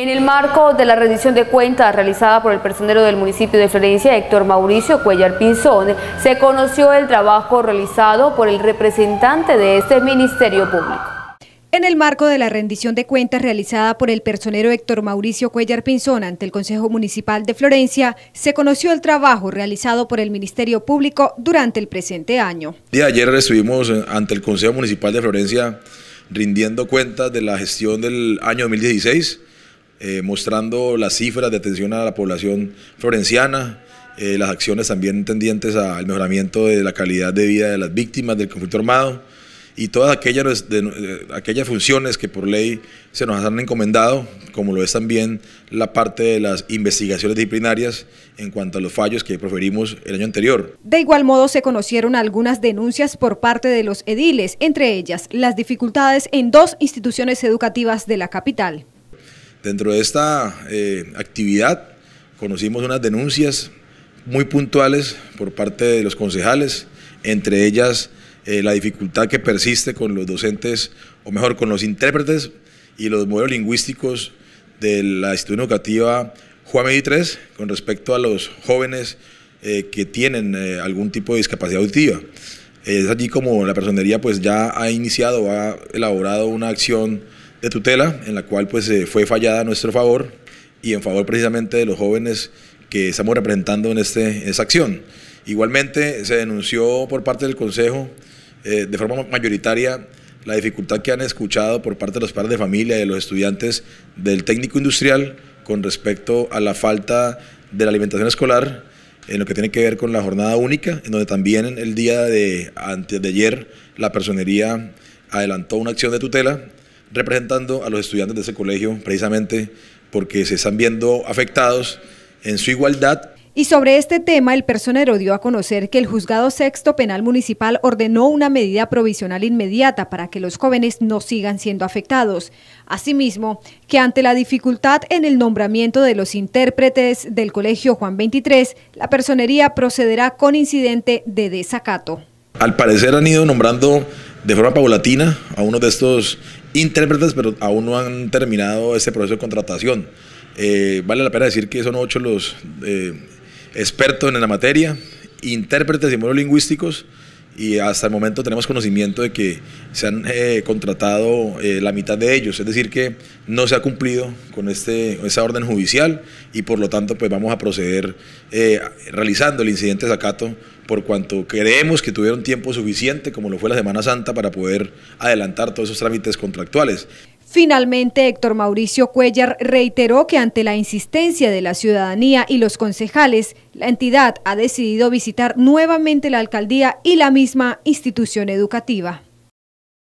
En el marco de la rendición de cuentas realizada por el personero del municipio de Florencia, Héctor Mauricio Cuellar Pinzón, se conoció el trabajo realizado por el representante de este Ministerio Público. En el marco de la rendición de cuentas realizada por el personero Héctor Mauricio Cuellar Pinzón ante el Consejo Municipal de Florencia, se conoció el trabajo realizado por el Ministerio Público durante el presente año. De ayer recibimos eh, ante el Consejo Municipal de Florencia rindiendo cuentas de la gestión del año 2016 eh, mostrando las cifras de atención a la población florenciana, eh, las acciones también tendientes al mejoramiento de la calidad de vida de las víctimas del conflicto armado y todas aquellas, pues, eh, aquellas funciones que por ley se nos han encomendado, como lo es también la parte de las investigaciones disciplinarias en cuanto a los fallos que proferimos el año anterior. De igual modo se conocieron algunas denuncias por parte de los ediles, entre ellas las dificultades en dos instituciones educativas de la capital. Dentro de esta eh, actividad conocimos unas denuncias muy puntuales por parte de los concejales, entre ellas eh, la dificultad que persiste con los docentes, o mejor, con los intérpretes y los modelos lingüísticos de la institución educativa Juan Meditres con respecto a los jóvenes eh, que tienen algún tipo de discapacidad auditiva. es allí como la personería pues ya ha iniciado, ha elaborado una acción de tutela, en la cual pues eh, fue fallada a nuestro favor y en favor precisamente de los jóvenes que estamos representando en, este, esta acción. Igualmente se denunció por parte del Consejo eh, de forma mayoritaria la dificultad que han escuchado por parte de los padres de familia y de los estudiantes del técnico industrial con respecto a la falta de la alimentación escolar en lo que tiene que ver con la jornada única, en donde también el día de de ayer la personería adelantó una acción de tutela representando a los estudiantes de ese colegio precisamente porque se están viendo afectados en su igualdad y sobre este tema, el personero dio a conocer que el juzgado sexto penal municipal ordenó una medida provisional inmediata para que los jóvenes no sigan siendo afectados. Asimismo, que ante la dificultad en el nombramiento de los intérpretes del Colegio Juan 23, la personería procederá con incidente de desacato. Al parecer han ido nombrando de forma paulatina a uno de estos intérpretes, pero aún no han terminado este proceso de contratación. Eh, vale la pena decir que son ocho los eh, expertos en la materia, intérpretes y monolingüísticos y hasta el momento tenemos conocimiento de que se han eh, contratado eh, la mitad de ellos, es decir que no se ha cumplido con este, esa orden judicial y por lo tanto pues vamos a proceder eh, realizando el incidente de sacato por cuanto creemos que tuvieron tiempo suficiente, como lo fue la Semana Santa, para poder adelantar todos esos trámites contractuales. Finalmente, Héctor Mauricio Cuellar reiteró que ante la insistencia de la ciudadanía y los concejales, la entidad ha decidido visitar nuevamente la alcaldía y la misma institución educativa.